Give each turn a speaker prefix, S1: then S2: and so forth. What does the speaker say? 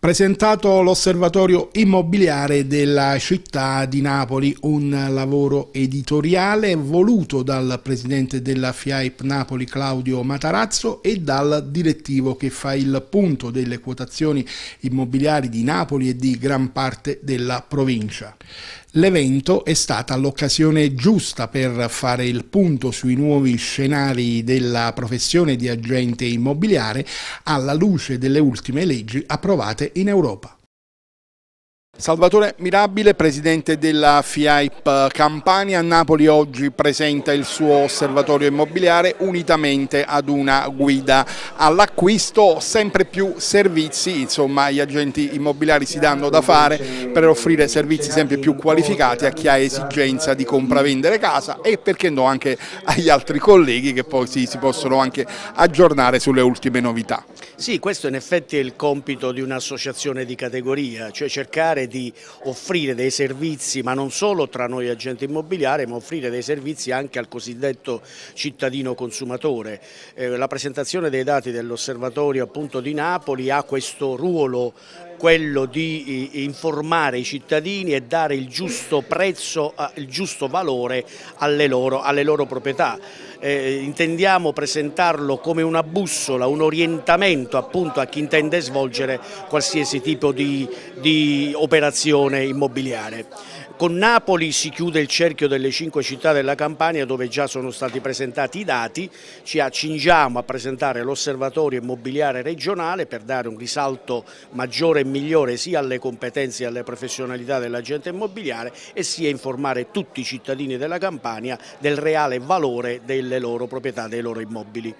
S1: Presentato l'osservatorio immobiliare della città di Napoli, un lavoro editoriale voluto dal presidente della FIAIP Napoli Claudio Matarazzo e dal direttivo che fa il punto delle quotazioni immobiliari di Napoli e di gran parte della provincia. L'evento è stata l'occasione giusta per fare il punto sui nuovi scenari della professione di agente immobiliare alla luce delle ultime leggi approvate in Europa. Salvatore Mirabile, presidente della FIAIP Campania, Napoli oggi presenta il suo osservatorio immobiliare unitamente ad una guida all'acquisto, sempre più servizi, insomma gli agenti immobiliari si danno da fare per offrire servizi sempre più qualificati a chi ha esigenza di compravendere casa e perché no anche agli altri colleghi che poi si, si possono anche aggiornare sulle ultime novità.
S2: Sì, questo in effetti è il compito di un'associazione di categoria, cioè cercare di offrire dei servizi, ma non solo tra noi agente immobiliare, ma offrire dei servizi anche al cosiddetto cittadino consumatore. Eh, la presentazione dei dati dell'osservatorio di Napoli ha questo ruolo quello di eh, informare i cittadini e dare il giusto prezzo, il giusto valore alle loro, alle loro proprietà. Eh, intendiamo presentarlo come una bussola, un orientamento appunto a chi intende svolgere qualsiasi tipo di, di operazione immobiliare. Con Napoli si chiude il cerchio delle cinque città della Campania dove già sono stati presentati i dati, ci accingiamo a presentare l'osservatorio immobiliare regionale per dare un risalto maggiore migliore sia alle competenze e alle professionalità dell'agente immobiliare e sia informare tutti i cittadini della Campania del reale valore delle loro proprietà, dei loro immobili.